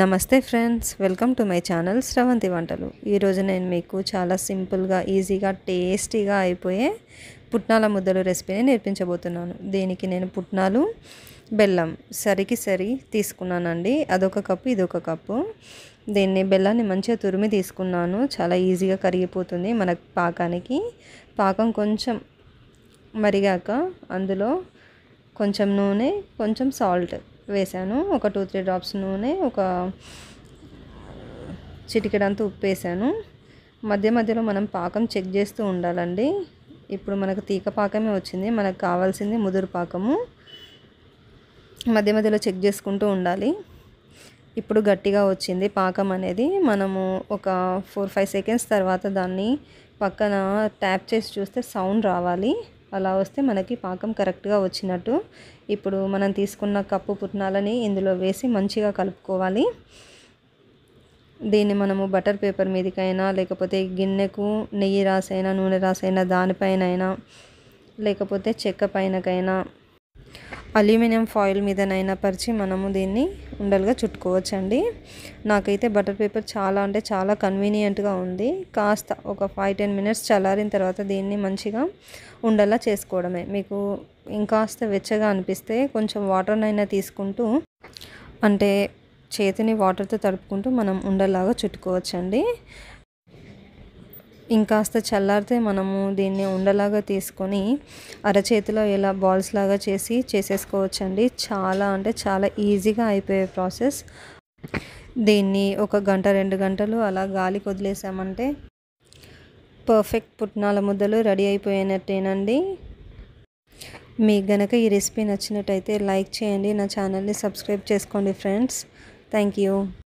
నమస్తే friends welcome to my channel Sravanthi వంటలు ఈరోజు నేను మీకు చాలా సింపుల్గా ఈజీగా టేస్టీగా అయిపోయే పుట్నాల ముద్దలు రెసిపీని నేర్పించబోతున్నాను దీనికి నేను పుట్నాలు బెల్లం సరికి సరి తీసుకున్నానండి అదొక కప్పు ఇదొక కప్పు దీన్ని బెల్లాన్ని మంచిగా తురిమి తీసుకున్నాను చాలా ఈజీగా కరిగిపోతుంది మన పాకానికి పాకం కొంచెం మరిగాక అందులో కొంచెం నూనె కొంచెం సాల్ట్ వేసాను ఒక టూ త్రీ డ్రాప్స్ నూనె ఒక చిటికెడంతా ఉప్పు వేసాను మధ్య మధ్యలో మనం పాకం చెక్ చేస్తూ ఉండాలండి ఇప్పుడు మనకు తీక పాకమే వచ్చింది మనకు కావాల్సింది ముదురు పాకము మధ్య మధ్యలో చెక్ చేసుకుంటూ ఉండాలి ఇప్పుడు గట్టిగా వచ్చింది పాకం అనేది మనము ఒక ఫోర్ ఫైవ్ సెకండ్స్ తర్వాత దాన్ని పక్కన ట్యాప్ చేసి చూస్తే సౌండ్ రావాలి అలా వస్తే మనకి పాకం కరెక్ట్గా వచ్చినట్టు ఇప్పుడు మనం తీసుకున్న కప్పు పుట్నాలని ఇందులో వేసి మంచిగా కలుపుకోవాలి దీన్ని మనము బటర్ పేపర్ మీదకైనా లేకపోతే గిన్నెకు నెయ్యి రాసైనా నూనె రాసైనా దానిపైన అయినా లేకపోతే చెక్క పైనకైనా అల్యూమినియం ఫాయిల్ మీదనైనా పరిచి మనము దీన్ని ఉండలుగా చుట్టుకోవచ్చండి నాకైతే బటర్ పేపర్ చాలా అంటే చాలా కన్వీనియంట్గా ఉంది కాస్త ఒక ఫైవ్ టెన్ మినిట్స్ చల్లారిన తర్వాత దీన్ని మంచిగా ఉండలా చేసుకోవడమే మీకు ఇంకాస్త వెచ్చగా అనిపిస్తే కొంచెం వాటర్నైనా తీసుకుంటూ అంటే చేతిని వాటర్తో తడుపుకుంటూ మనం ఉండలాగా చుట్టుకోవచ్చండి ఇంకాస్త చల్లారితే మనము దీన్ని ఉండలాగా తీసుకొని అరచేతిలో ఇలా బాల్స్ లాగా చేసి చేసేసుకోవచ్చండి చాలా అంటే చాలా ఈజీగా అయిపోయే ప్రాసెస్ దీన్ని ఒక గంట రెండు గంటలు అలా గాలికి వదిలేసామంటే పర్ఫెక్ట్ పుట్నాల ముద్దలు రెడీ అయిపోయినట్టేనండి మీకు గనక ఈ రెసిపీ నచ్చినట్టయితే లైక్ చేయండి నా ఛానల్ని సబ్స్క్రైబ్ చేసుకోండి ఫ్రెండ్స్ థ్యాంక్ యూ